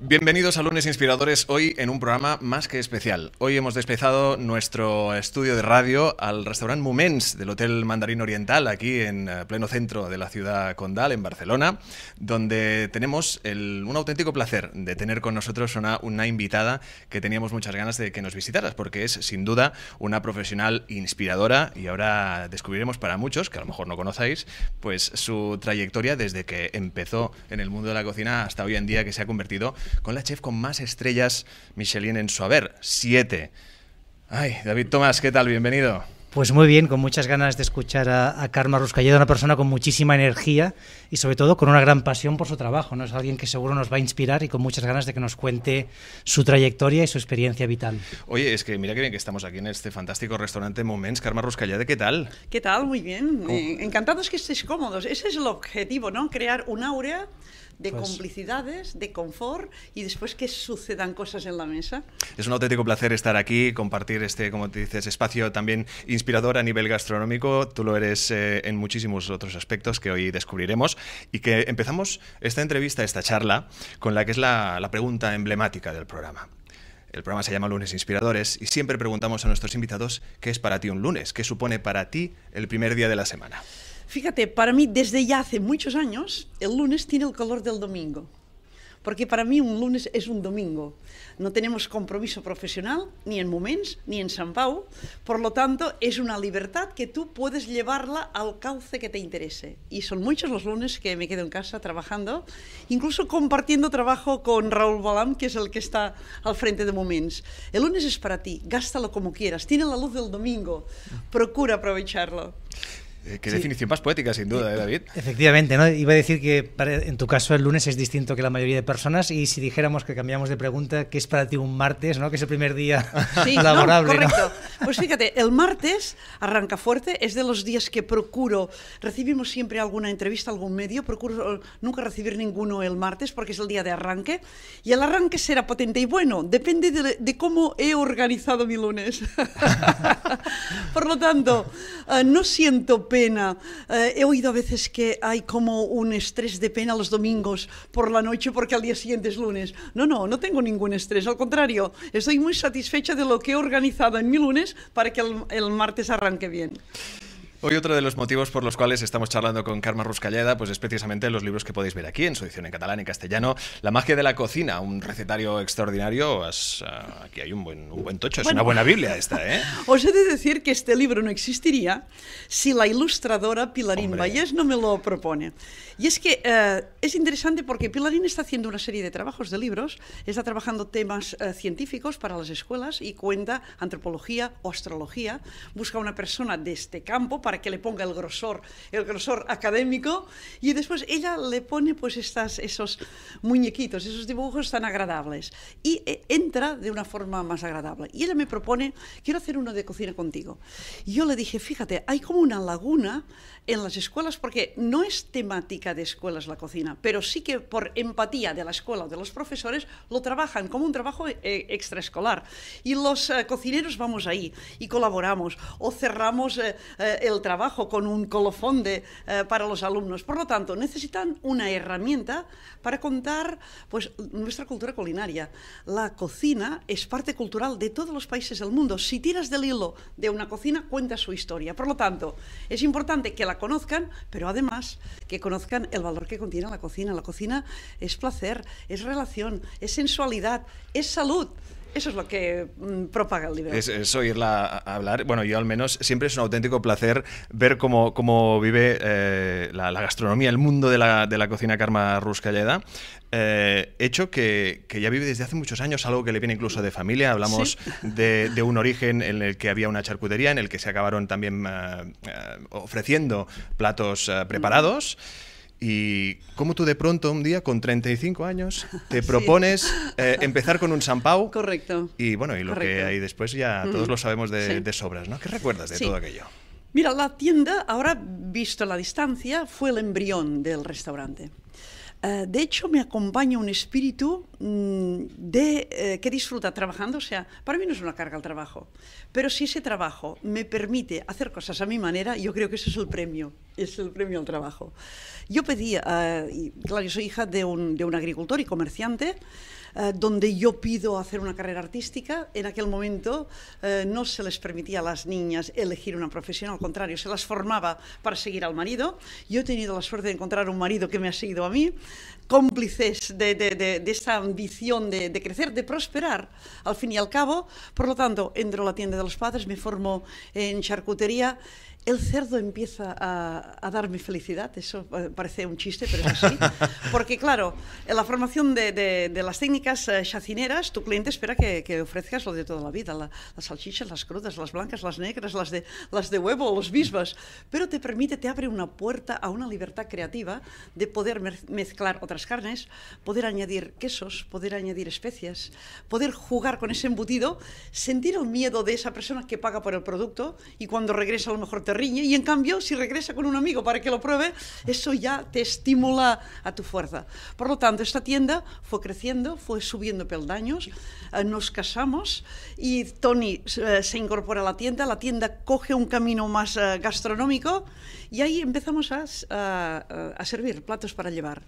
Bienvenidos a Lunes Inspiradores, hoy en un programa más que especial. Hoy hemos despezado nuestro estudio de radio al restaurante Mumens del Hotel Mandarín Oriental, aquí en eh, pleno centro de la ciudad condal, en Barcelona, donde tenemos un auténtico placer de tener con nosotros una, una invitada que teníamos muchas ganas de que nos visitaras, porque es sin duda una profesional inspiradora y ahora descubriremos para muchos, que a lo mejor no conocéis, pues su trayectoria desde que empezó en el mundo de la cocina hasta hoy en día que se ha convertido con la chef con más estrellas Michelin en su haber, siete. Ay, David Tomás, ¿qué tal? Bienvenido. Pues muy bien, con muchas ganas de escuchar a, a Karma Ruscalleda, una persona con muchísima energía y sobre todo con una gran pasión por su trabajo. ¿no? Es alguien que seguro nos va a inspirar y con muchas ganas de que nos cuente su trayectoria y su experiencia vital. Oye, es que mira qué bien que estamos aquí en este fantástico restaurante Moments. Karma Ruscalleda, ¿qué tal? ¿Qué tal? Muy bien. Eh, encantados que estéis cómodos. Ese es el objetivo, ¿no? Crear un áurea de pues complicidades, de confort y después que sucedan cosas en la mesa. Es un auténtico placer estar aquí, compartir este, como te dices, espacio también inspirador a nivel gastronómico. Tú lo eres eh, en muchísimos otros aspectos que hoy descubriremos y que empezamos esta entrevista, esta charla, con la que es la, la pregunta emblemática del programa. El programa se llama Lunes Inspiradores y siempre preguntamos a nuestros invitados qué es para ti un lunes, qué supone para ti el primer día de la semana. Fíjate, para mí desde ya hace muchos años, el lunes tiene el color del domingo. Porque para mí un lunes es un domingo. No tenemos compromiso profesional, ni en Moments, ni en San Pau. Por lo tanto, es una libertad que tú puedes llevarla al cauce que te interese. Y son muchos los lunes que me quedo en casa trabajando, incluso compartiendo trabajo con Raúl Balam, que es el que está al frente de Moments. El lunes es para ti, gástalo como quieras. Tiene la luz del domingo. Procura aprovecharlo. Eh, qué definición más poética, sin duda, ¿eh, David. Efectivamente, ¿no? Iba a decir que en tu caso el lunes es distinto que la mayoría de personas y si dijéramos que cambiamos de pregunta, ¿qué es para ti un martes, ¿no? que es el primer día laborable? correcto. Pues fíjate, el martes arranca fuerte, es de los días que procuro, recibimos siempre alguna entrevista, algún medio, procuro nunca recibir ninguno el martes porque es el día de arranque y el arranque será potente y bueno, depende de, cómo he organizado mi lunes. Por lo tanto, eh, no siento pena. Eh, he oído a veces que hay como un estrés de pena los domingos por la noche porque al día siguiente es lunes. No, no, no tengo ningún estrés. Al contrario, estoy muy satisfecha de lo que he organizado en mi lunes para que el martes arranque bien. Hoy otro de los motivos por los cuales estamos charlando con Karma Ruscalleda pues es precisamente los libros que podéis ver aquí en su edición en catalán y castellano. La magia de la cocina, un recetario extraordinario. Ah, aquí hay un buen, un buen tocho, es una buena Biblia esta. ¿eh? Os he de decir que este libro no existiría si la ilustradora Pilarín Hombre. no me lo propone. Y es que eh, es interesante porque Pilarín está haciendo una serie de trabajos de libros, está trabajando temas eh, científicos para las escuelas y cuenta antropología o astrología. Busca una persona de este campo para que le ponga el grosor, el grosor académico y después ella le pone pues estas, esos muñequitos, esos dibujos tan agradables y eh, entra de una forma más agradable. Y ella me propone, quiero hacer uno de cocina contigo. Y yo le dije, fíjate, hay como una laguna en las escuelas porque no es temática de escuelas la cocina, pero sí que por empatía de la escuela o de los profesores lo trabajan como un trabajo eh, extraescolar. Y los eh, cocineros vamos ahí y colaboramos o cerramos eh, el trabajo con un colofón de, para los alumnos. Por lo tanto, necesitan una herramienta para contar pues, nuestra cultura culinaria. La cocina es parte cultural de todos los países del mundo. Si tiras del hilo de una cocina, cuenta su historia. Por lo tanto, es importante que la conozcan, pero además que conozcan el valor que contiene la cocina. La cocina es placer, es relación, es sensualidad, es salud. Eso es lo que mm, propaga el libro. Es, oírla hablar. Bueno, yo al menos siempre es un auténtico placer ver cómo, vive eh, la, gastronomía, el mundo de la, cocina Karma Ruscalleda. Eh, hecho que, ya vive desde hace muchos años, algo que le viene incluso de familia. Hablamos de, un origen en el que había una charcutería, en el que se acabaron también eh, ofreciendo platos preparados. Mm. Y cómo tú de pronto un día, con 35 años, te propones eh, empezar con un Sampau. Correcto. Y bueno, y lo que hay después ya mm. todos lo sabemos de, sobras, ¿no? ¿Qué recuerdas de todo aquello? Mira, la tienda, ahora visto la distancia, fue el embrión del restaurante. Eh, de hecho, me acompaña un espíritu mm, de, eh, que disfruta trabajando. O sea, para mí no es una carga el trabajo, pero si ese trabajo me permite hacer cosas a mi manera, yo creo que ese es el premio, es el premio al trabajo. Yo pedí, eh, claro, yo soy hija de un agricultor y comerciante, eh, donde yo pido hacer una carrera artística. En aquel momento eh, no se les permitía a las niñas elegir una profesión, al contrario, se las formaba para seguir al marido. Yo he tenido la suerte de encontrar un marido que me ha seguido a mí, cómplices de, de, ambición de, crecer, de prosperar, al fin y al cabo. Por lo tanto, entro a la tienda de los padres, me formo en charcutería el cerdo empieza a, a, darme felicidad, eso parece un chiste, pero es así. Porque claro, en la formación de, las técnicas eh, chacineras, tu cliente espera que, ofrezcas lo de toda la vida, las salchichas, las crudas, las blancas, las negras, las de, las de huevo, los bisbas, pero te permite, te abre una puerta a una libertad creativa de poder mezclar otras carnes, poder añadir quesos, poder añadir especias, poder jugar con ese embutido, sentir el miedo de esa persona que paga por el producto y cuando regresa a lo mejor te riñe y en cambio si regresa con un amigo para que lo pruebe, eso ya te estimula a tu fuerza. Por lo tanto, esta tienda fue creciendo, fue subiendo peldaños, eh, nos casamos y Tony eh, se incorpora a la tienda, la tienda coge un camino más eh, gastronómico y ahí empezamos a, a, a servir platos para llevar.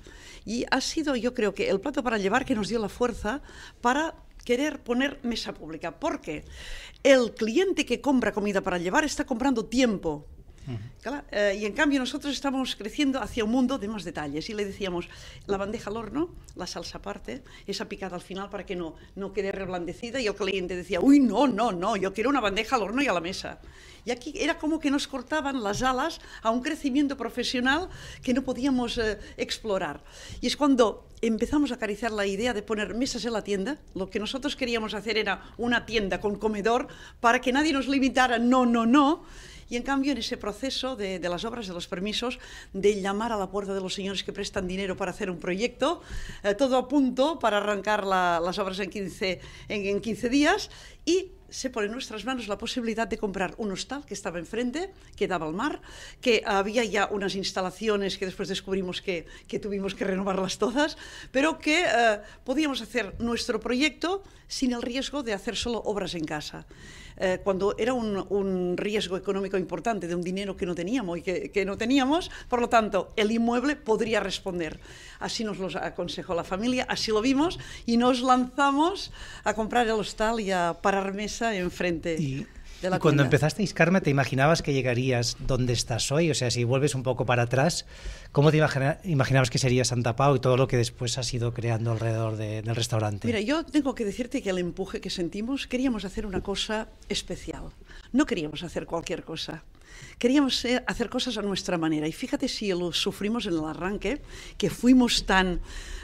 Y ha sido yo creo que el plato para llevar que nos dio la fuerza para querer poner mesa pública, porque el cliente que compra comida para llevar está comprando tiempo, eh, y en cambio nosotros estábamos creciendo hacia un mundo de más detalles y le decíamos la bandeja al horno, la salsa aparte, esa picada al final para que no, no quede reblandecida y el cliente decía, uy, no, no, no, yo quiero una bandeja al horno y a la mesa. Y aquí era como que nos cortaban las alas a un crecimiento profesional que no podíamos eh, explorar. Y es cuando empezamos a acariciar la idea de poner mesas en la tienda. Lo que nosotros queríamos hacer era una tienda con comedor para que nadie nos limitara no, no, no. Y en cambio, en ese proceso de, las obras, de los permisos, de llamar a la puerta de los señores que prestan dinero para hacer un proyecto, eh, todo a punto para arrancar las obras en 15, en, 15 días y se pone en nuestras manos la posibilidad de comprar un hostal que estaba enfrente, que daba al mar, que había ya unas instalaciones que después descubrimos que, que tuvimos que renovarlas todas, pero que eh, podíamos hacer nuestro proyecto sin el riesgo de hacer solo obras en casa. Eh, cuando era un, riesgo económico importante de un dinero que no teníamos y que, no teníamos, por lo tanto, el inmueble podría responder. Así nos lo aconsejó la familia, así lo vimos y nos lanzamos a comprar el hostal y a parar mesa enfrente. ¿Y? y cuando empezasteis, Karma, ¿te imaginabas que llegarías donde estás hoy? O sea, si vuelves un poco para atrás, ¿cómo te imaginabas que sería Santa Pau y todo lo que después has ido creando alrededor del restaurante? Mira, yo tengo que decirte que el empuje que sentimos, queríamos hacer una cosa especial. No queríamos hacer cualquier cosa. Queríamos hacer cosas a nuestra manera. Y fíjate si lo sufrimos en el arranque, que fuimos tan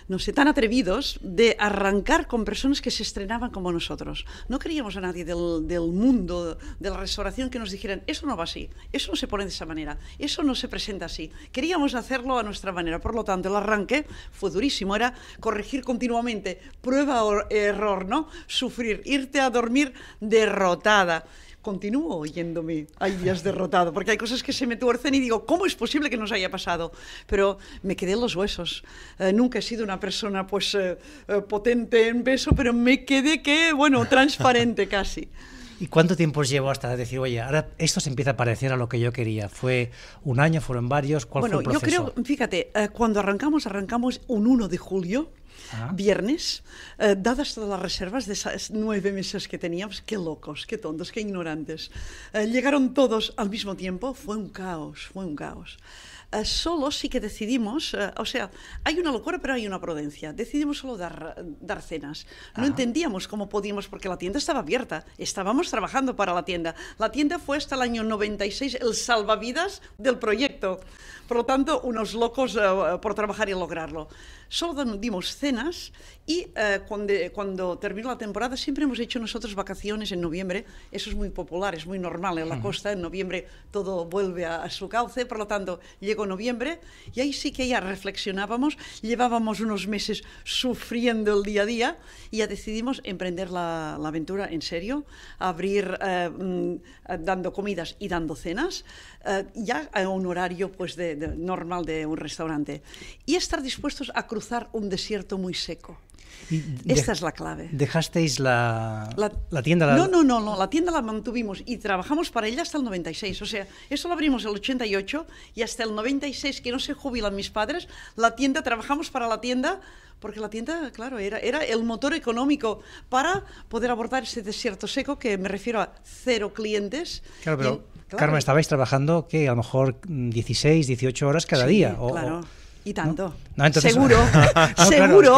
no sé, tan atrevidos de arrancar con personas que se estrenaban como nosotros. No queríamos a nadie del, del mundo de la restauración que nos dijeran, eso no va así, eso no se pone de esa manera, eso no se presenta así. Queríamos hacerlo a nuestra manera, por lo tanto el arranque fue durísimo, era corregir continuamente, prueba o error, ¿no? Sufrir, irte a dormir derrotada continúo oyéndome, hay días derrotado, porque hay cosas que se me tuercen y digo, ¿cómo es posible que nos haya pasado? Pero me quedé en los huesos. Eh, nunca he sido una persona pues eh, eh, potente en beso, pero me quedé que, bueno, transparente casi. ¿Y cuánto tiempo os llevó hasta decir, oye, ahora esto se empieza a parecer a lo que yo quería? ¿Fue un año, fueron varios? ¿Cuál fue el proceso? yo creo, fíjate, eh, cuando arrancamos, arrancamos un 1 de julio, ah. viernes, eh, dadas todas las reservas de esas nueve meses que teníamos, qué locos, qué tontos, qué ignorantes. Eh, llegaron todos al mismo tiempo, fue un caos, fue un caos. Eh, solo sí que decidimos, eh, o sea, hay una locura pero hay una prudencia. Decidimos solo dar, dar cenas. No ah. entendíamos cómo podíamos porque la tienda estaba abierta, estábamos trabajando para la tienda. La tienda fue hasta el año 96 el salvavidas del proyecto. Por lo tanto, unos locos eh, por trabajar y lograrlo. Solo dimos cenas y eh, cuando, cuando, terminó la temporada siempre hemos hecho nosotros vacaciones en noviembre. Eso es muy popular, es muy normal en la costa. En noviembre todo vuelve a, su cauce. Por lo tanto, llegó noviembre y ahí sí que ya reflexionábamos. Llevábamos unos meses sufriendo el día a día y ya decidimos emprender la, aventura en serio, abrir eh, mm, dando comidas y dando cenas, ya a un horario pues de normal de un restaurante. Y estar dispuestos a cruzar un desierto muy seco. Esta es la clave. ¿Dejasteis la, tienda? No, no, no, no, la tienda la mantuvimos y trabajamos para ella hasta el 96. O sea, eso lo abrimos el 88 y hasta el 96, que no se jubilan mis padres, la tienda, trabajamos para la tienda, porque la tienda, claro, era, era el motor económico para poder abordar ese desierto seco, que me refiero a cero clientes. Claro, pero... Carmen, estabais trabajando que a lo mejor 16, mm, 18 horas cada día. O, claro. Y tanto. seguro, seguro.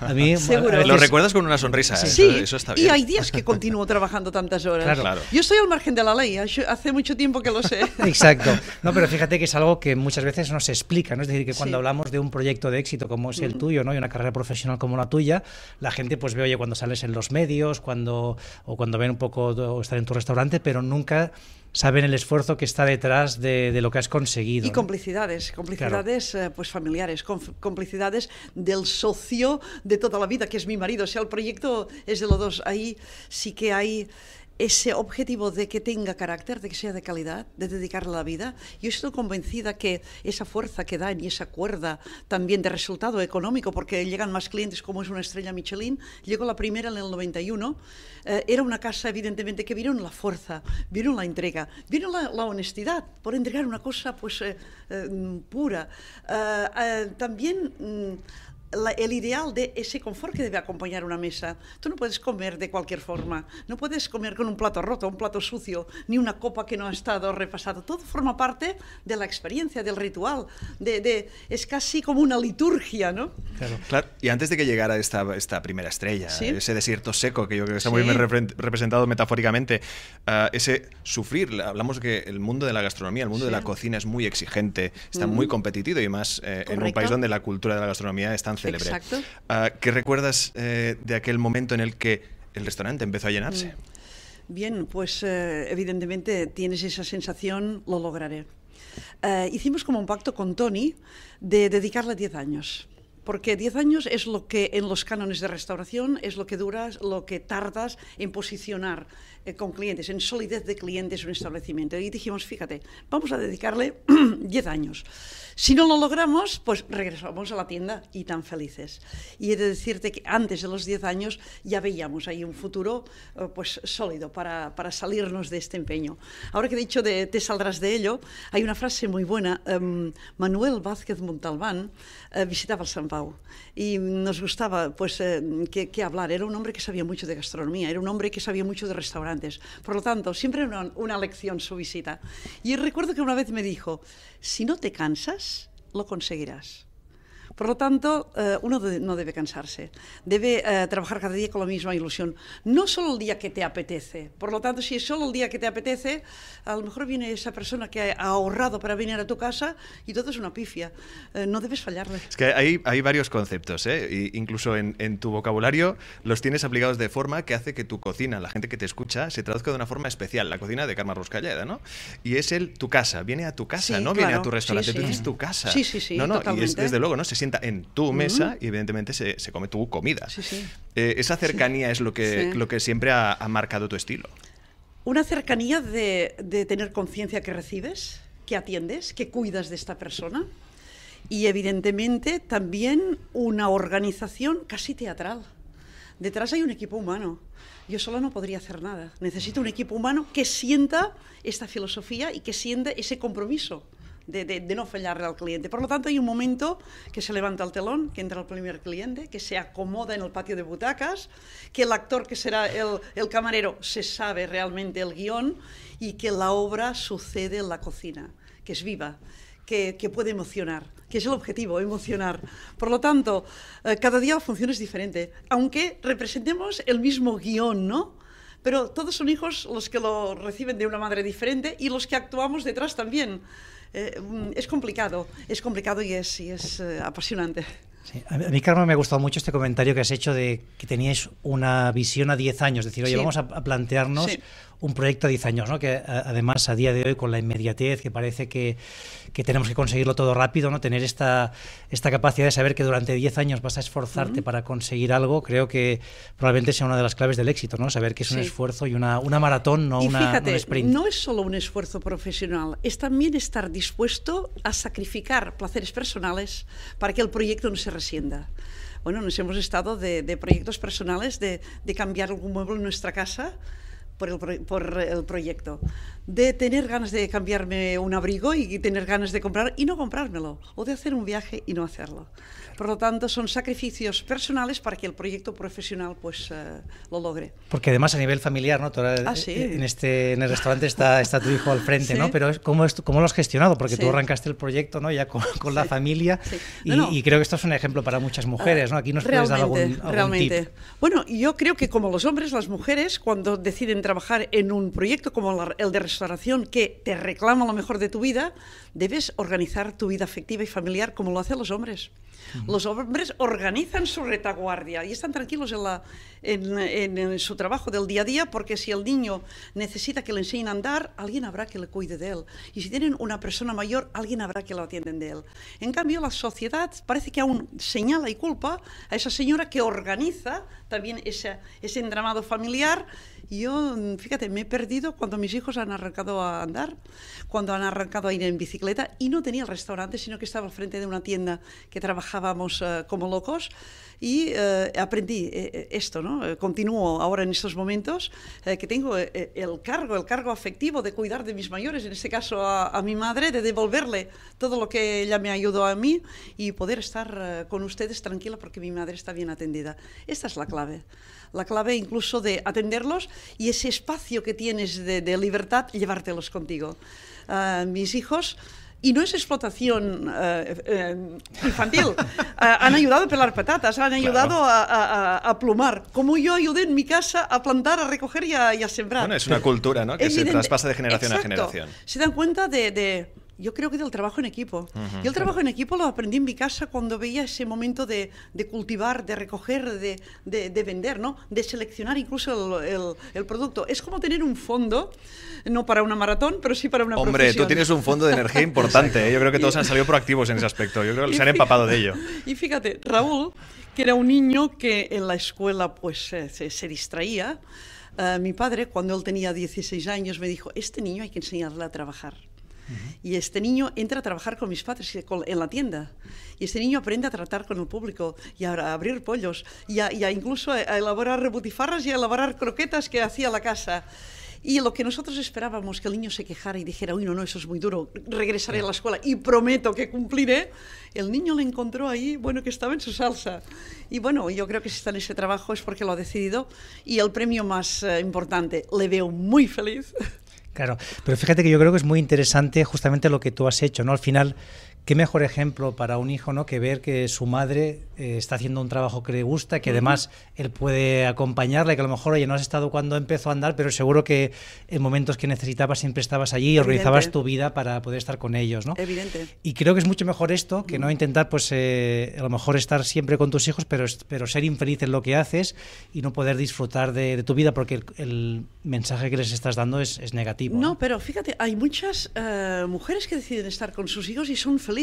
a mí, seguro. lo recuerdas con una sonrisa. Sí, ¿eh? eso está bien. Y hay días que continúo trabajando tantas horas. Claro. Yo estoy al margen de la ley, ¿eh? hace mucho tiempo que lo sé. Exacto. No, pero fíjate que es algo que muchas veces no se explica. Es decir, que cuando hablamos de un proyecto de éxito como es el tuyo ¿no? y una carrera profesional como la tuya, la gente pues ve, oye, cuando sales en los medios cuando, o cuando ven un poco estar en tu restaurante, pero nunca saben el esfuerzo que está detrás de, lo que has conseguido. Y complicidades, complicidades eh, pues familiares, complicidades del socio de toda la vida, que es mi marido. O sea, el proyecto es de los dos. Ahí sí que hay ese objetivo de que tenga carácter, de que sea de calidad, de dedicarle la vida. Yo estoy convencida que esa fuerza que dan y esa cuerda también de resultado económico, porque llegan más clientes como es una estrella Michelin, llegó la primera en el 91, eh, era una casa evidentemente que vieron la fuerza, vieron la entrega, vieron la, honestidad por entregar una cosa pues eh, eh, pura. también mm, el ideal de ese confort que debe acompañar una mesa. Tú no puedes comer de cualquier forma, no puedes comer con un plato roto, un plato sucio, ni una copa que no ha estado repasada. Todo forma parte de la experiencia, del ritual, de, es casi como una liturgia, ¿no? Claro. Y antes de que llegara esta, primera estrella, ese desierto seco que yo creo que está muy bien representado metafóricamente, ah, ese sufrir, hablamos que el mundo de la gastronomía, el mundo de la cocina es muy exigente, está mm. muy competitivo y más eh, en un país donde la cultura de la gastronomía es tan Exacto. Ah, ¿Qué recuerdas eh, de aquel momento en el que el restaurante empezó a llenarse? Mm. Bien, pues eh, evidentemente tienes esa sensación, lo lograré. Eh, hicimos como un pacto con Tony de dedicarle 10 años porque 10 años es lo que en los cánones de restauración es lo que duras, lo que tardas en posicionar eh, con clientes, en solidez de clientes un establecimiento. Y dijimos, fíjate, vamos a dedicarle 10 años. Si no lo logramos, pues regresamos a la tienda y tan felices. Y he de decirte que antes de los 10 años ya veíamos ahí un futuro eh, pues sólido para, para, salirnos de este empeño. Ahora que he dicho de, te saldrás de ello, hay una frase muy buena. Em, Manuel Vázquez Montalbán eh, visitaba el San Pau y nos gustaba pues que, que hablar. Era un hombre que sabía mucho de gastronomía, era un hombre que sabía mucho de restaurantes por lo tanto, siempre una, una lección su visita. Y recuerdo que una vez me dijo, si no te cansas, lo conseguirás. Por lo tanto, eh, uno no debe cansarse, debe eh, trabajar cada día con la misma ilusión, no solo el día que te apetece. Por lo tanto, si es solo el día que te apetece, a lo mejor viene esa persona que ha ahorrado para venir a tu casa y todo es una pifia. Eh, no debes fallarle. Es que hay, hay varios conceptos, incluso en, en tu vocabulario los tienes aplicados de forma que hace que tu cocina, la gente que te escucha, se traduzca de una forma especial, la cocina de Carmen Ruscalleda, ¿no? Y es el tu casa, viene a tu casa, no viene a tu restaurante, tú dices tu casa. Sí, sí, sí. No, no, desde luego, ¿no? Se siente en tu mesa y evidentemente se, come tu comida. Eh, esa cercanía es lo que, lo que siempre ha, marcado tu estilo. Una cercanía de, de tener conciencia que recibes, que atiendes, que cuidas de esta persona y evidentemente también una organización casi teatral. Detrás hay un equipo humano. Yo solo no podría hacer nada. Necesito un equipo humano que sienta esta filosofía y que sienta ese compromiso de, no fallarle al cliente. Por lo tanto, hay un momento que se levanta el telón, que entra el primer cliente, que se acomoda en el patio de butacas, que el actor que será el, camarero se sabe realmente el guión y que la obra sucede en la cocina, que es viva. Que, puede emocionar, que es el objetivo, emocionar. Por lo tanto, eh, cada día la función es diferente, aunque representemos el mismo guión, ¿no? Pero todos son hijos los que lo reciben de una madre diferente y los que actuamos detrás también. eh, mm, es complicado, es complicado y es, y es eh, apasionante. A mí, Carmen, me ha gustado mucho este comentario que has hecho de que teníais una visión a 10 años, es decir, oye, vamos a, plantearnos un proyecto a 10 años, ¿no? que además a día de hoy con la inmediatez que parece que, tenemos que conseguirlo todo rápido, no tener esta, esta capacidad de saber que durante 10 años vas a esforzarte para conseguir algo, creo que probablemente sea una de las claves del éxito, ¿no? saber que es un esfuerzo y una, una maratón, no una, fíjate, No es solo un esfuerzo profesional, es también estar dispuesto a sacrificar placeres personales para que el proyecto no se hacienda. Bueno, nos hemos estado de, proyectos personales de cambiar algún mueble en nuestra casa por el, por el proyecto, de tener ganas de cambiarme un abrigo y tener ganas de comprar y no comprármelo, o de hacer un viaje y no hacerlo. Por lo tanto, son sacrificios personales para que el proyecto profesional pues eh, lo logre. Porque además a nivel familiar, ¿no? Ah, en, este, en el restaurante está, está tu hijo al frente, ¿no? Pero ¿cómo, ¿cómo lo has gestionado? Porque tú arrancaste el proyecto ¿no? ya con, la familia y, creo que esto es un ejemplo para muchas ah, mujeres, ¿no? Aquí nos realmente, puedes dar algún, algún realmente. Tip. Bueno, yo creo que como los hombres, las mujeres cuando deciden trabajar en un proyecto como el de restauración que te reclama lo mejor de tu vida, debes organizar tu vida afectiva y familiar como lo hacen los hombres. Los hombres organizan su retaguardia y están tranquilos en, la, en, su trabajo del día a día porque si el niño necesita que le enseñen a andar, alguien habrá que le cuide de él. Y si tienen una persona mayor, alguien habrá que lo atienden de él. En cambio, la sociedad parece que aún señala y culpa a esa señora que organiza también ese, ese entramado familiar yo, mm, fíjate, me he perdido cuando mis hijos han arrancado a andar, cuando han arrancado a ir en bicicleta y no tenía el restaurante, sino que estaba al frente de una tienda que trabajábamos eh, como locos y eh, aprendí eh, esto, ¿no? Continúo ahora en estos momentos que tengo el cargo, el cargo afectivo de cuidar de mis mayores, en este caso a, mi madre, de devolverle todo lo que ella me ayudó a mí y poder estar con ustedes tranquila porque mi madre está bien atendida. Esta es la clave la clave incluso de atenderlos y ese espacio que tienes de, libertad, llevártelos contigo. Ah, mis hijos... Y no es explotación eh, eh, infantil. Ah, han ayudado a pelar patatas, han ayudado a, plumar. Como yo ayudé en mi casa a plantar, a recoger y a, sembrar. Bueno, es una cultura ¿no? que se traspasa de generación a generación. Se dan cuenta de yo creo que del trabajo en equipo. Y el trabajo en equipo lo aprendí en mi casa cuando veía ese momento de, de cultivar, de recoger, de, de, vender, ¿no? De seleccionar incluso el, el, producto. Es como tener un fondo, no para una maratón, pero sí para una Hombre, tú tienes un fondo de energía importante. ¿eh? Yo creo que todos han salido proactivos en ese aspecto. Yo creo que se han empapado de ello. Y fíjate, Raúl, que era un niño que en la escuela pues se, distraía. Eh, mi padre, cuando él tenía 16 años, me dijo, este niño hay que enseñarle a trabajar. Y este niño entra a trabajar con mis padres en la tienda. Y este niño aprende a tratar con el público y a abrir pollos y a, incluso a elaborar rebutifarras y a elaborar croquetas que hacía la casa. Y lo que nosotros esperábamos que el niño se quejara y dijera, uy, no, no, eso es muy duro, regresaré a la escuela y prometo que cumpliré, el niño le encontró ahí, bueno, que estaba en su salsa. Y bueno, yo creo que si está en ese trabajo es porque lo ha decidido. Y el premio más eh, importante, le veo muy feliz. Claro, pero fíjate que yo creo que es muy interesante justamente lo que tú has hecho, ¿no? Al final qué mejor ejemplo para un hijo ¿no? que ver que su madre eh, está haciendo un trabajo que le gusta, que además él puede acompañarle y que a lo mejor, oye, no has estado cuando empezó a andar, pero seguro que en momentos que necesitabas siempre estabas allí y organizabas tu vida para poder estar con ellos. ¿no? Evidente. Y creo que es mucho mejor esto que no intentar, pues, eh, a lo mejor estar siempre con tus hijos, pero, pero ser infeliz en lo que haces y no poder disfrutar de, tu vida, porque el, mensaje que les estás dando es, negativo. No, pero fíjate, hay muchas eh, mujeres que deciden estar con sus hijos y son felices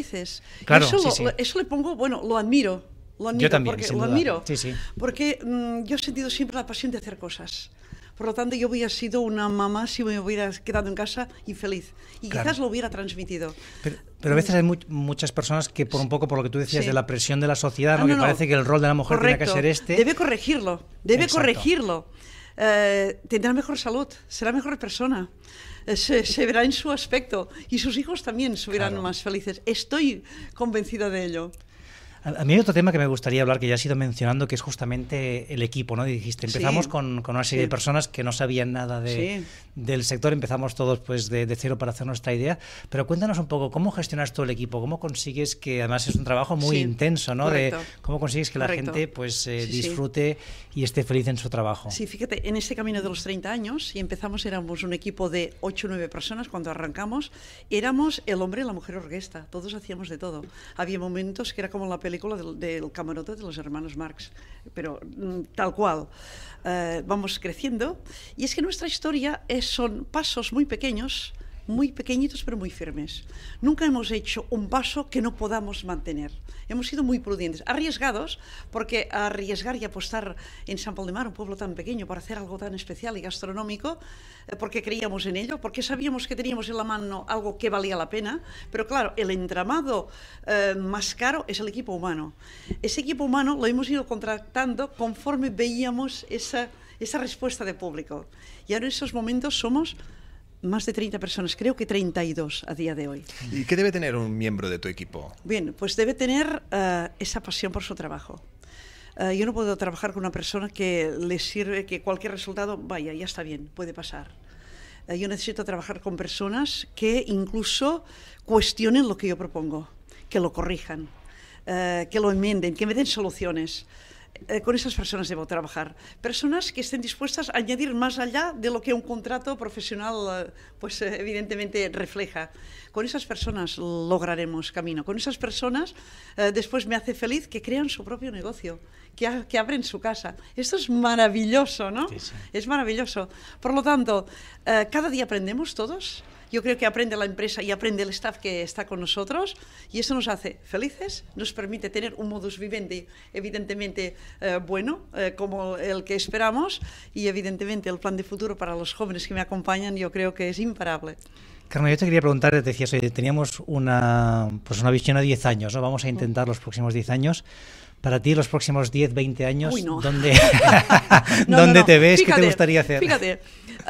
Claro, eso, eso le pongo, bueno, lo admiro. Lo admiro yo también, porque, lo admiro. Sí, porque mm, yo he sentido siempre la pasión de hacer cosas. Por lo tanto, yo hubiera sido una mamá si me hubiera quedado en casa infeliz. Y quizás lo hubiera transmitido. Pero, a veces hay muchas personas que, por un poco por lo que tú decías, de la presión de la sociedad, ah, parece que el rol de la mujer tiene que ser este. Debe corregirlo, debe corregirlo. Eh, tendrá mejor salud, será mejor persona se, verá en su aspecto y sus hijos también subirán más felices. Estoy convencida de ello. A mí hay otro tema que me gustaría hablar, que ya has ido mencionando, que es justamente el equipo, ¿no? dijiste, empezamos con, una serie de personas que no sabían nada de, del sector, empezamos todos pues de, cero para hacer nuestra idea, pero cuéntanos un poco, ¿cómo gestionas todo el equipo? ¿Cómo consigues que, además es un trabajo muy intenso, ¿no? de ¿Cómo consigues que la gente pues eh, disfrute y esté feliz en su trabajo? Sí, fíjate, en este camino de los 30 años, y empezamos, éramos un equipo de 8 o 9 personas cuando arrancamos, éramos el hombre y la mujer orquesta, todos hacíamos de todo. Había momentos que era como la película del, camarote de los hermanos Marx, pero mm, tal cual. Eh, vamos creciendo, y es que nuestra historia es son pasos muy pequeños, muy pequeñitos pero muy firmes. Nunca hemos hecho un paso que no podamos mantener. Hemos sido muy prudentes, arriesgados, porque arriesgar y apostar en San Paul de Mar, un pueblo tan pequeño, para hacer algo tan especial y gastronómico, eh, porque creíamos en ello, porque sabíamos que teníamos en la mano algo que valía la pena, pero claro, el entramado eh, más caro es el equipo humano. Ese equipo humano lo hemos ido contratando conforme veíamos esa esa respuesta de público. Y ahora en esos momentos somos más de 30 personas, creo que 32 a día de hoy. ¿Y qué debe tener un miembro de tu equipo? Bien, pues debe tener eh, esa pasión por su trabajo. Eh, yo no puedo trabajar con una persona que le sirve que cualquier resultado, vaya, ya está bien, puede pasar. Eh, yo necesito trabajar con personas que incluso cuestionen lo que yo propongo, que lo corrijan, que lo enmienden, que me den soluciones. Eh, con esas personas debo trabajar. Personas que estén dispuestas a añadir más allá de lo que un contrato profesional, eh, pues eh, evidentemente refleja. Con esas personas lograremos camino. Con esas personas, después me hace feliz que crean su propio negocio, que, abren su casa. Esto es maravilloso, ¿no? Es maravilloso. Por lo tanto, cada día aprendemos todos yo creo que aprende la empresa y aprende el staff que está con nosotros y eso nos hace felices, nos permite tener un modus vivendi evidentemente eh, bueno, eh, como el que esperamos y evidentemente el plan de futuro para los jóvenes que me acompañan yo creo que es imparable. Carmen, yo te quería preguntar, te decías, teníamos una, pues una visión a 10 años, ¿no? Vamos a intentar los próximos 10 años. Para ti, los próximos 10, 20 años, ¿dónde, te ves? ¿Qué te gustaría hacer? Fíjate,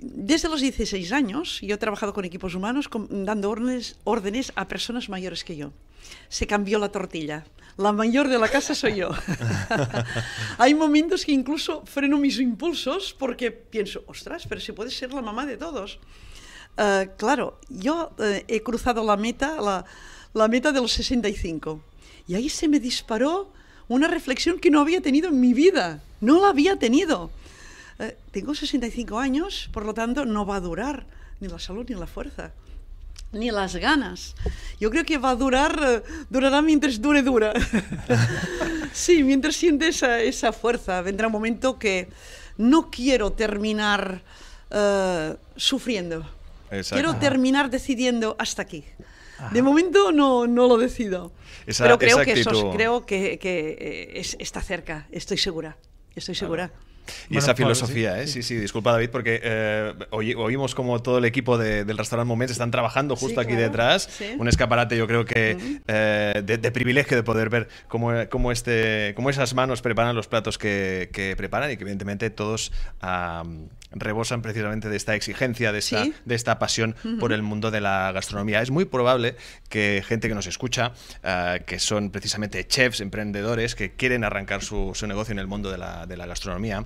Desde los 16 años yo he trabajado con equipos humanos dando órdenes, a personas mayores que yo. Se cambió la tortilla. La mayor de la casa soy yo. Hay momentos que incluso freno mis impulsos porque pienso, ostras, pero si puede ser la mamá de todos. Eh, claro, yo eh, he cruzado la meta, la, la meta de los 65. Y ahí se me disparó una reflexión que no había tenido en mi vida. No la había tenido. Eh, tengo 65 años, por lo tanto no va a durar ni la salud ni la fuerza ni las ganas. Yo creo que va a durar, eh, durará mientras dure, dura. sí, mientras siente esa, fuerza, vendrá un momento que no quiero terminar eh, sufriendo. Quiero terminar decidiendo hasta aquí. De momento no, lo decido. Pero creo, que, eso, creo que, está cerca, estoy segura. Estoy segura. Y esa pues, filosofía, ¿eh? sí, ¿eh? Sí. sí. disculpa David, porque eh, oímos como todo el equipo del restaurante Moments están trabajando justo aquí detrás. Un escaparate, yo creo que eh, de, privilegio de poder ver cómo, este, cómo esas manos preparan los platos que, preparan y que evidentemente todos rebosan precisamente de esta exigencia, de esta, de esta pasión por el mundo de la gastronomía. Es muy probable que gente que nos escucha, eh, que son precisamente chefs, emprendedores, que quieren arrancar su, negocio en el mundo de la, gastronomía,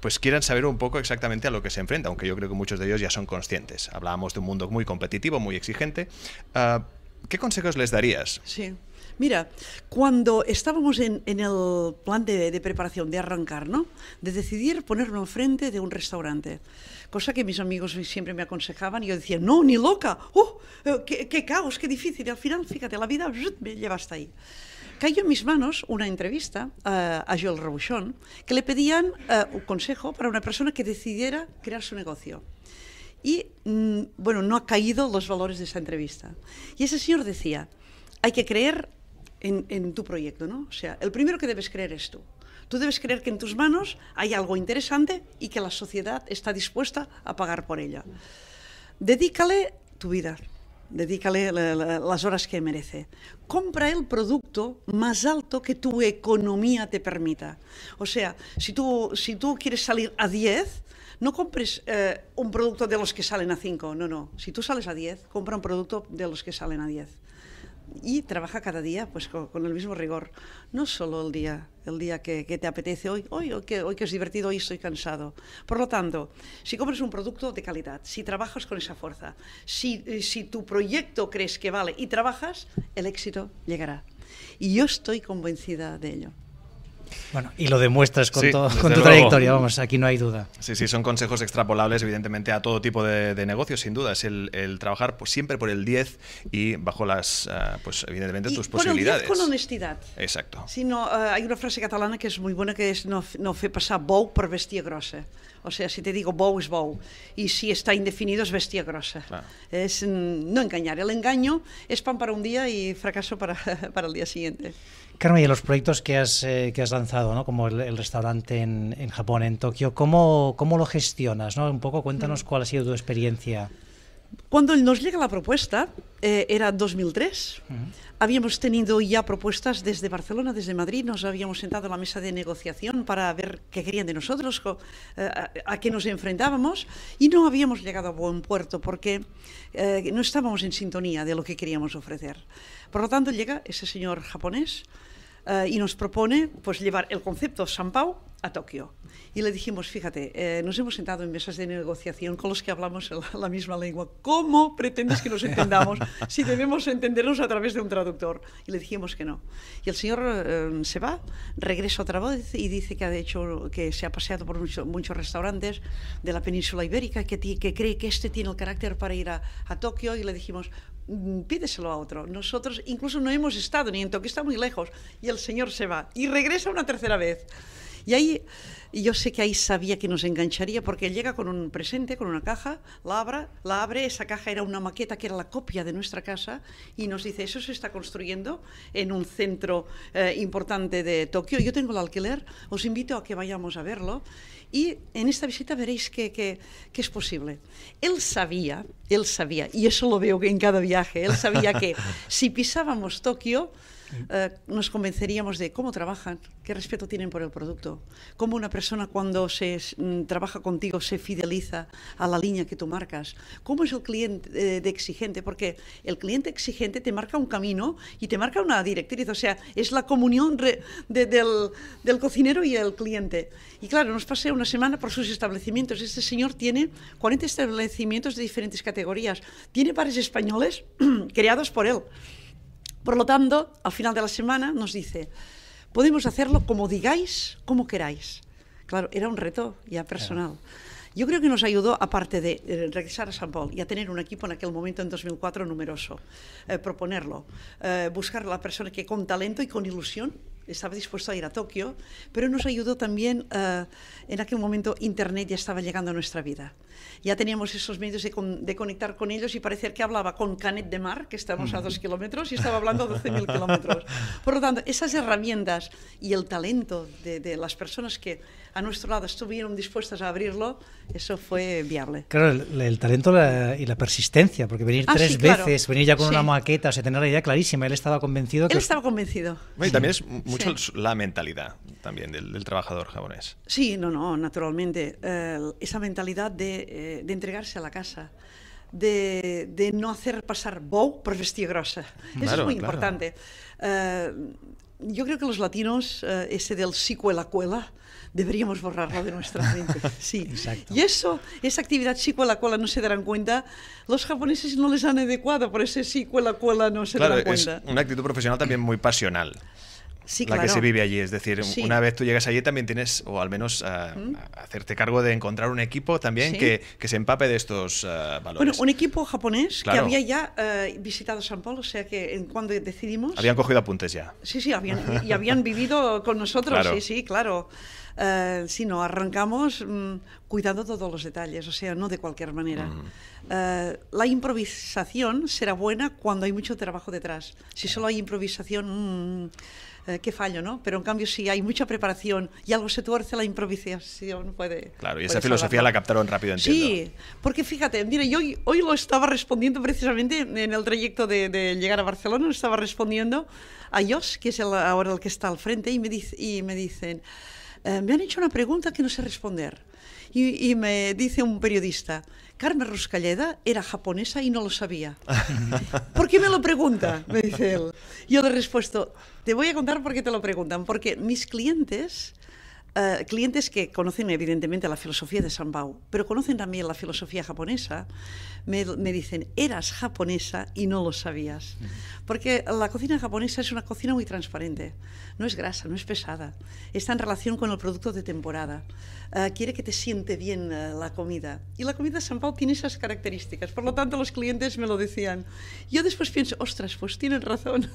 pues quieran saber un poco exactamente a lo que se enfrenta, aunque yo creo que muchos de ellos ya son conscientes. Hablábamos de un mundo muy competitivo, muy exigente. Ah, ¿Qué consejos les darías? Sí. Mira, cuando estábamos en, el plan de, preparación, de arrancar, ¿no? De decidir ponernos enfrente de un restaurante, cosa que mis amigos siempre me aconsejaban y yo decía, no, ni loca, ¡Oh! eh, Qué, caos, qué difícil! Y al final, fíjate, la vida me lleva hasta ahí. Cayó en mis manos una entrevista eh, a Joel Robuchon que le pedían eh, un consejo para una persona que decidiera crear su negocio y mm, bueno, no ha caído los valores de esa entrevista. Y ese señor decía, hay que creer en, tu proyecto, ¿no? O sea, el primero que debes creer es tú. Tú debes creer que en tus manos hay algo interesante y que la sociedad está dispuesta a pagar por ella. Dedícale tu vida, dedícale las horas que merece. Compra el producto más alto que tu economía te permita. O sea, si tú, si tú quieres salir a 10, no compres eh, un producto de los que salen a 5, no, no. Si tú sales a 10, compra un producto de los que salen a 10 y trabaja cada día pues con, el mismo rigor. No solo el día, el día que, te apetece hoy, hoy, que, hoy que es divertido, hoy estoy cansado. Por lo tanto, si compras un producto de calidad, si trabajas con esa fuerza, si eh, tu proyecto crees que vale y trabajas, el éxito llegará. Y yo estoy convencida de ello. Bueno, y lo demuestras con, tu trayectoria, vamos, aquí no hay duda. Sí, sí, son consejos extrapolables, evidentemente, a todo tipo de, negocios, sin duda. Es el, trabajar pues, siempre por el 10 y bajo las, eh, pues evidentemente, tus posibilidades. El con honestidad. Exacto. Sí, eh, hay una frase catalana que es muy buena, que es no, no fe pasar bow por bestia grossa. O sea, si te digo bow es bow, y si está indefinido es bestia grossa. Es mm, no engañar. El engaño es pan para un día y fracaso para el día siguiente. Carmen, y los proyectos que has, eh, que has lanzado, ¿no? como el, restaurante en, en, Japón, en Tokio, ¿cómo, cómo lo gestionas? ¿no? Un poco cuéntanos mm. cuál ha sido tu experiencia. Cuando nos llega la propuesta, eh, era 2003, habíamos tenido ya propuestas desde Barcelona, desde Madrid, nos habíamos sentado a la mesa de negociación para ver qué querían de nosotros, eh, a, qué nos enfrentábamos, y no habíamos llegado a buen puerto porque eh, no estábamos en sintonía de lo que queríamos ofrecer. Por lo tanto, llega ese señor japonés eh, y nos propone pues, llevar el concepto San Pau a Tokio. Y le dijimos, fíjate, eh, nos hemos sentado en mesas de negociación con los que hablamos la, misma lengua. ¿Cómo pretendes que nos entendamos si debemos entendernos a través de un traductor? Y le dijimos que no. Y el señor eh, se va, regresa otra vez y dice que ha hecho, que se ha paseado por muchos restaurantes de la península ibérica, que, que, cree que este tiene el carácter para ir a, a Tokio. Y le dijimos, Mm, pídeselo a otro. Nosotros incluso no hemos estado ni en Tokio, está muy lejos, y el Señor se va y regresa una tercera vez. Y ahí yo sé que ahí sabía que nos engancharía porque llega con un presente, con una caja, la, abre la abre, esa caja era una maqueta que era la copia de nuestra casa y nos dice, eso se está construyendo en un centro eh, importante de Tokio, yo tengo el alquiler, os invito a que vayamos a verlo. I en esta visita veréis que, que, que, és possible. Ell sabia, ell sabia, i això lo veu en cada viaje, ell sabia que si pisábamos Tokio, Eh, nos convenceríamos de cómo trabajan, qué respeto tienen por el producto, cómo una persona cuando se mm, trabaja contigo se fideliza a la línea que tú marcas, cómo es el cliente eh, exigente, porque el cliente exigente te marca un camino y te marca una directriz, o sea, es la comunión del, del cocinero y el cliente. Y claro, nos pasé una semana por sus establecimientos. Este señor tiene 40 establecimientos de diferentes categorías, tiene pares españoles creados por él. Por lo tanto, al final de la semana nos dice, podemos hacerlo como digáis, como queráis. Claro, era un reto ya personal. Yo creo que nos ayudó, aparte de eh, regresar a San Paul y a tener un equipo en aquel momento, en 2004, numeroso, eh, proponerlo, eh, buscar a la persona que con talento y con ilusión estaba dispuesto a ir a Tokio, pero nos ayudó también, eh, en aquel momento Internet ya estaba llegando a nuestra vida. Ya teníamos esos medios de, conectar con ellos y parecer que hablaba con Canet de Mar, que estamos a dos kilómetros, y estaba hablando a 12.000 kilómetros. Por lo tanto, esas herramientas y el talento de las personas que a nuestro lado estuvieron dispuestas a abrirlo, eso fue viable. Claro, el, talento y la persistencia, porque venir ah, tres veces, venir ya con una maqueta, o sea, tener la idea clarísima, él estaba convencido. Que él estaba convencido. y también es mucho la mentalidad también del, trabajador japonés. Sí, no, no, naturalmente. Eh, esa mentalidad de, eh, de entregarse a la casa de, no hacer pasar bow por vestir Eso es muy importante. Eh, yo creo que los latinos, eh, ese del sí cuela cuela, deberíamos borrarlo de nuestra mente. Sí. Exacto. Y eso, esa actividad sí cuela cuela no se darán cuenta, los japoneses no les han adecuado por ese sí cuela cuela no se darán cuenta. Es una actitud profesional también muy pasional la que se vive allí. Es decir, una vez tú llegas allí también tienes, o al menos eh, hacerte cargo de encontrar un equipo también que, se empape de estos eh, valores. Bueno, un equipo japonés que había ya eh, visitado San Paul. o sea que cuando decidimos... Habían cogido apuntes ya. Sí, sí, habían, y habían vivido con nosotros, sí, sí, claro. si no, arrancamos mm, cuidando todos los detalles, o sea, no de cualquier manera. la improvisación será buena cuando hay mucho trabajo detrás. Si solo hay improvisación... Mm, eh, qué fallo, ¿no? Pero en cambio, si hay mucha preparación y algo se tuerce, la improvisación puede. Claro, y esa filosofía la captaron rápido, en Sí, porque fíjate, mire, yo hoy, hoy lo estaba respondiendo precisamente en el trayecto de, llegar a Barcelona, estaba respondiendo a Josh, que es ahora el que está al frente, y me, dice, y me dicen, eh, me han hecho una pregunta que no sé responder. Y, me dice un periodista, Carmen Ruscalleda era japonesa y no lo sabía. ¿Por qué me lo pregunta? Me dice él. Yo le he respuesto, te voy a contar por qué te lo preguntan, porque mis clientes eh, clientes que conocen evidentemente la filosofía de Pau, pero conocen también la filosofía japonesa, me, dicen, eras japonesa y no lo sabías. Porque la cocina japonesa es una cocina muy transparente, no es grasa, no es pesada, está en relación con el producto de temporada, eh, quiere que te siente bien eh, la comida. Y la comida de Pau tiene esas características, por lo tanto los clientes me lo decían. Yo después pienso, ostras, pues tienen razón.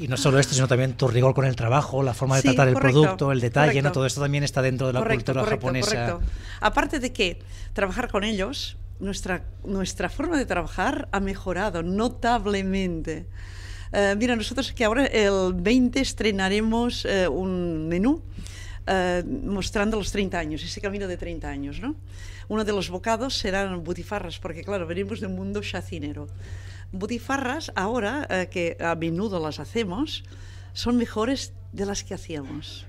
Y no solo esto, sino también tu rigor con el trabajo, la forma de tratar el producto, el detalle, no todo esto también está dentro de la cultura japonesa. Aparte de que trabajar con ellos, nuestra, nuestra forma de trabajar ha mejorado notablemente. Eh, mira, nosotros que ahora el 20 estrenaremos eh, un menú eh, mostrando los 30 años, ese camino de 30 años, ¿no? Uno de los bocados serán butifarras, porque claro, venimos de un mundo chacinero. Butifarras ahora, que a menudo las hacemos, son mejores de las que hacíamos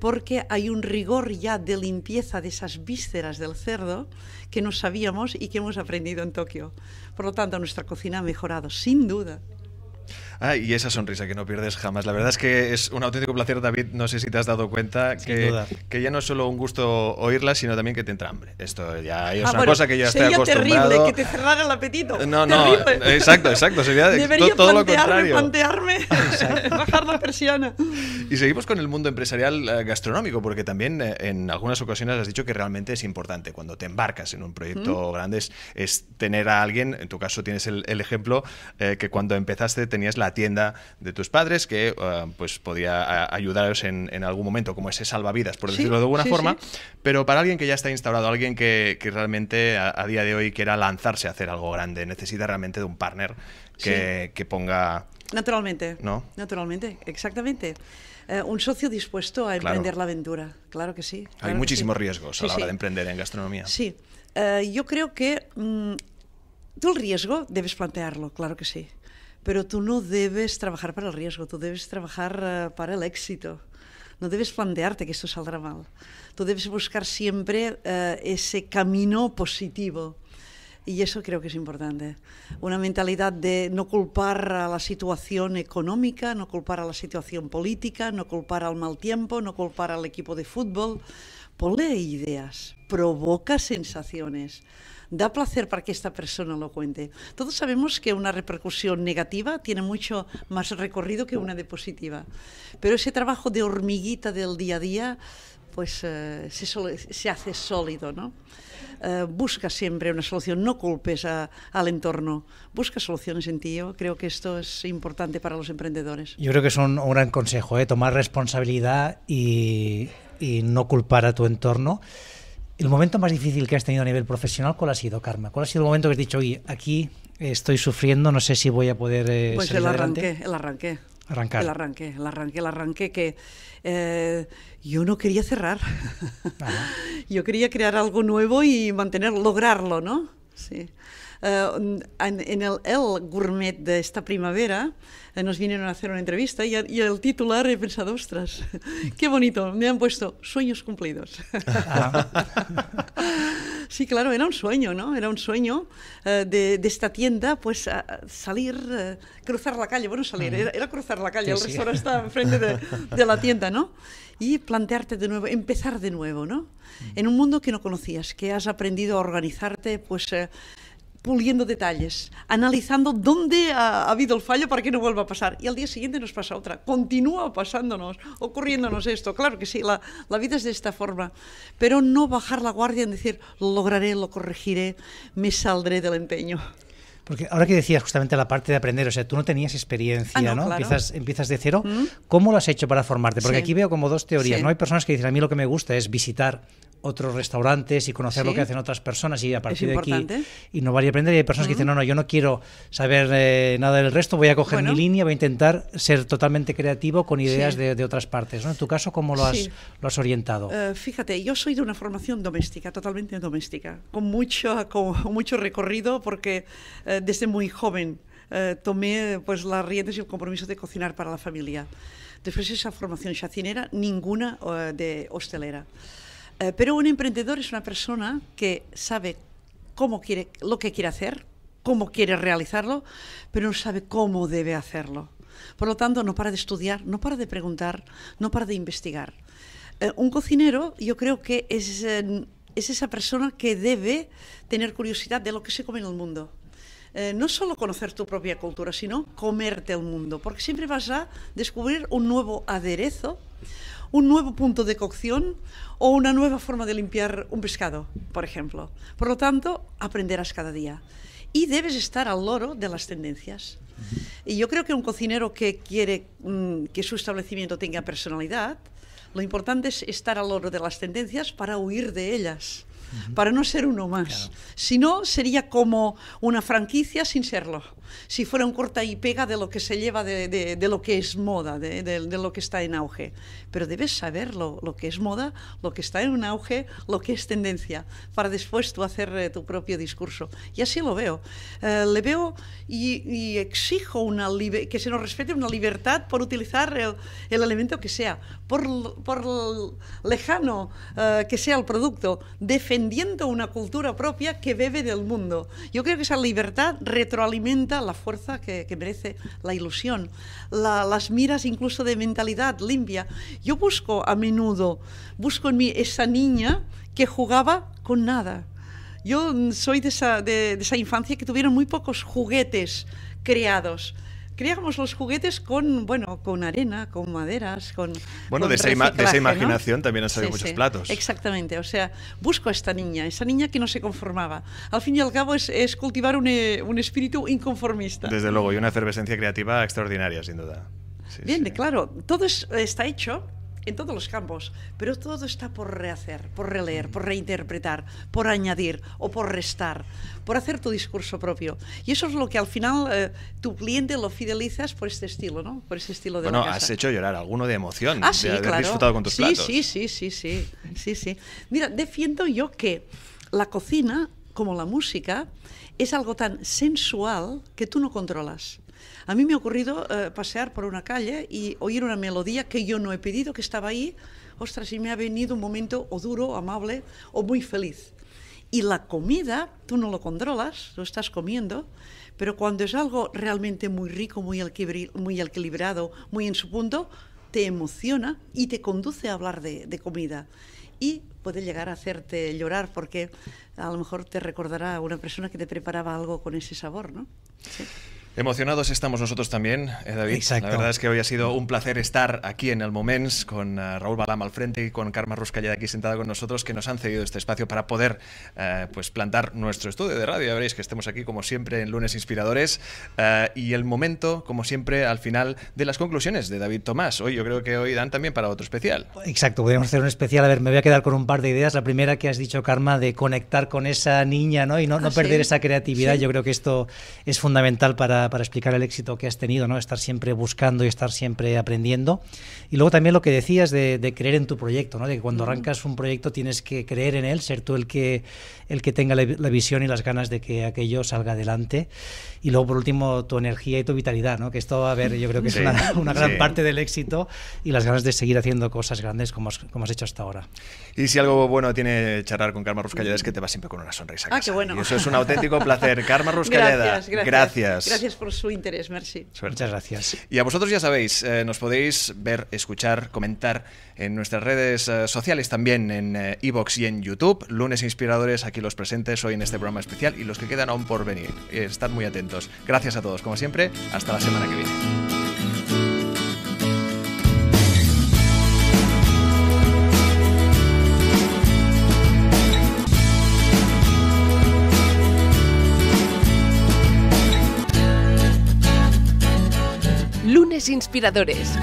porque hay un rigor ya de limpieza de esas vísceras del cerdo que no sabíamos y que hemos aprendido en Tokio. Por lo tanto, nuestra cocina ha mejorado, sin duda. Ah, y esa sonrisa que no pierdes jamás. La verdad es que es un auténtico placer, David. No sé si te has dado cuenta que, que ya no es solo un gusto oírla, sino también que te entra hambre. Esto ya ah, es una cosa que ya estoy acostumbrado. terrible que te cerrara el apetito. No, no, exacto, exacto. Sería Debería todo lo contrario. plantearme, bajar la persiana. Y seguimos con el mundo empresarial eh, gastronómico, porque también eh, en algunas ocasiones has dicho que realmente es importante cuando te embarcas en un proyecto grande es, tener a alguien, en tu caso tienes el, ejemplo, eh, que cuando empezaste tenías la tienda de tus padres que eh, pues podía ayudaros en, algún momento, como ese salvavidas, por decirlo de alguna forma, pero para alguien que ya está instaurado, alguien que, realmente a, día de hoy quiera lanzarse a hacer algo grande, necesita realmente de un partner que, ponga... Naturalmente. ¿No? Naturalmente, exactamente. Eh, un socio dispuesto a emprender la aventura, claro que sí. Hay muchísimos riesgos a la hora de emprender en gastronomía. Sí, eh, yo creo que mm, tú el riesgo debes plantearlo, claro que sí pero tú no debes trabajar para el riesgo, tú debes trabajar eh, para el éxito. No debes plantearte que esto saldrá mal. Tú debes buscar siempre eh, ese camino positivo. Y eso creo que es importante. Una mentalidad de no culpar a la situación económica, no culpar a la situación política, no culpar al mal tiempo, no culpar al equipo de fútbol. Pone ideas, provoca sensaciones da placer para que esta persona lo cuente. Todos sabemos que una repercusión negativa tiene mucho más recorrido que una de positiva, pero ese trabajo de hormiguita del día a día pues eh, se, hace sólido, ¿no? Eh, busca siempre una solución, no culpes al entorno, busca soluciones en ti. creo que esto es importante para los emprendedores. Yo creo que es un, gran consejo, ¿eh? tomar responsabilidad y no culpar a tu entorno. ¿El momento más difícil que has tenido a nivel profesional, cuál ha sido, Karma? ¿Cuál ha sido el momento que has dicho, oye, aquí estoy sufriendo, no sé si voy a poder... Eh, pues el arranque. el El arranque, el arranque, el arranque que eh, yo no quería cerrar. yo quería crear algo nuevo y mantener, lograrlo, ¿no? Sí. Eh, en, el, gourmet de esta primavera, eh, nos vinieron a hacer una entrevista y, el titular he pensado, ostras, qué bonito, me han puesto sueños cumplidos. sí, claro, era un sueño, ¿no? Era un sueño eh, de, esta tienda, pues salir, cruzar la calle, bueno, salir, mm. era, cruzar la calle, el restaurante estaba enfrente de, la tienda, ¿no? y plantearte de nuevo, empezar de nuevo, ¿no? Mm. En un mundo que no conocías, que has aprendido a organizarte, pues puliendo detalles, analizando dónde ha, habido el fallo para que no vuelva a pasar. Y al día siguiente nos pasa otra. Continúa pasándonos, ocurriéndonos esto. Claro que sí, la, vida es de esta forma. Pero no bajar la guardia en decir, lo lograré, lo corregiré, me saldré del empeño. Porque ahora que decías justamente la parte de aprender, o sea, tú no tenías experiencia, ah, ¿no? Empiezas, de cero. Mm. ¿Cómo lo has hecho para formarte? Porque aquí veo como dos teorías, ¿no? Hay personas que dicen, a mí lo que me gusta es visitar otros restaurantes y conocer lo que hacen otras personas y a partir de aquí innovar a aprender. Y hay personas que dicen, no, no, yo no quiero saber eh, nada del resto, voy a coger mi línea, voy a intentar ser totalmente creativo con ideas de, otras partes. ¿no? En tu caso, ¿cómo lo has, lo has orientado? Eh, fíjate, yo soy de una formación doméstica, totalmente doméstica, con mucho, con mucho recorrido porque eh, desde muy joven tomé pues, las riendas y el compromiso de cocinar para la familia. Después esa formación chacinera, ninguna de hostelera. Eh, pero un emprendedor es una persona que sabe cómo quiere, lo que quiere hacer, cómo quiere realizarlo, pero no sabe cómo debe hacerlo. Por lo tanto, no para de estudiar, no para de preguntar, no para de investigar. Eh, un cocinero, yo creo que eh, es, esa persona que debe tener curiosidad de lo que se come en el mundo. no solo conocer tu propia cultura, sino comerte el mundo, porque siempre vas a descubrir un nuevo aderezo un nuevo punto de cocción o una nueva forma de limpiar un pescado, por ejemplo. Por lo tanto, aprenderás cada día. Y debes estar al loro de las tendencias. Y yo creo que un cocinero que quiere mm, que su establecimiento tenga personalidad, lo importante es estar al loro de las tendencias para huir de ellas, para no ser uno más. Si no, sería como una franquicia sin serlo si fuera un corta y pega de lo que se lleva, de, lo que es moda, de, lo que está en auge. Pero debes saber lo, que es moda, lo que está en un auge, lo que es tendencia, para después tú hacer eh, tu propio discurso. Y así lo veo. Eh, le veo y, exijo una que se nos respete una libertad por utilizar el, elemento que sea, por, por lejano eh, que sea el producto, defendiendo una cultura propia que bebe del mundo. Yo creo que esa libertad retroalimenta la fuerza que, merece la ilusión, las miras incluso de mentalidad limpia. Yo busco a menudo, busco en mí esa niña que jugaba con nada. Yo soy de esa infancia que tuvieron muy pocos juguetes creados Creábamos los juguetes con, bueno, con arena, con maderas, con... Bueno, de, esa imaginación también han salido muchos platos. Exactamente, o sea, busco a esta niña, esa niña que no se conformaba. Al fin y al cabo es, cultivar eh, un, espíritu inconformista. Desde luego, y una efervescencia creativa extraordinaria, sin duda. Bien, claro, todo está hecho en todos los campos, pero todo está por rehacer, por releer, mm. por reinterpretar, por añadir o por restar, por hacer tu discurso propio. Y eso es lo que al final eh, tu cliente lo fidelizas por este estilo, ¿no? Por ese estilo de Bueno, has hecho llorar alguno de emoción, ah, sí, de haber disfrutado con tus sí, Sí, sí, sí, sí, sí, sí. Mira, defiendo yo que la cocina, como la música, es algo tan sensual que tú no controlas. A mí me ha ocurrido eh, pasear por una calle y oír una melodía que yo no he pedido, que estaba ahí, ostras, y me ha venido un momento o duro, amable o muy feliz. Y la comida, tú no lo controlas, lo estás comiendo, pero cuando es algo realmente muy rico, muy, muy equilibrado, muy en su punto, te emociona y te conduce a hablar de, comida y puede llegar a hacerte llorar porque a lo mejor te recordará a una persona que te preparaba algo con ese sabor, ¿no? Emocionados estamos nosotros también, eh, David. La verdad es que hoy ha sido un placer estar aquí en el Moments con eh, Raúl Balam al frente y con Karma de aquí sentada con nosotros, que nos han cedido este espacio para poder eh, pues plantar nuestro estudio de radio. Ya veréis que estemos aquí, como siempre, en Lunes Inspiradores. y el momento, como siempre, al final de las conclusiones de David Tomás. Hoy yo creo que hoy dan también para otro especial. Exacto, podríamos hacer un especial. A ver, me voy a quedar con un par de ideas. La primera que has dicho, Karma, de conectar con esa niña ¿no? y no, no ah, perder esa creatividad. Yo creo que esto es fundamental para para, explicar el éxito que has tenido, ¿no? Estar siempre buscando y estar siempre aprendiendo. Y luego también lo que decías de, creer en tu proyecto, ¿no? De que cuando arrancas un proyecto tienes que creer en él, ser tú el que, el que tenga la, visión y las ganas de que aquello salga adelante. Y luego, por último, tu energía y tu vitalidad, ¿no? Que esto, a ver, yo creo que es una, gran parte del éxito y las ganas de seguir haciendo cosas grandes como has, como hecho hasta ahora. Y si algo bueno tiene charlar con Karma Ruscalleda es que te va siempre con una sonrisa. Ah, Y eso es un auténtico placer. Karma Ruscalleda. gracias. gracias por su interés, merci. Muchas gracias. Y a vosotros ya sabéis, eh, nos podéis ver, escuchar, comentar en nuestras redes eh, sociales también, en Evox eh, y en YouTube. Lunes Inspiradores, aquí los presentes hoy en este programa especial y los que quedan aún por venir. Estad muy atentos. Gracias a todos, como siempre. Hasta la semana que viene. inspiradores.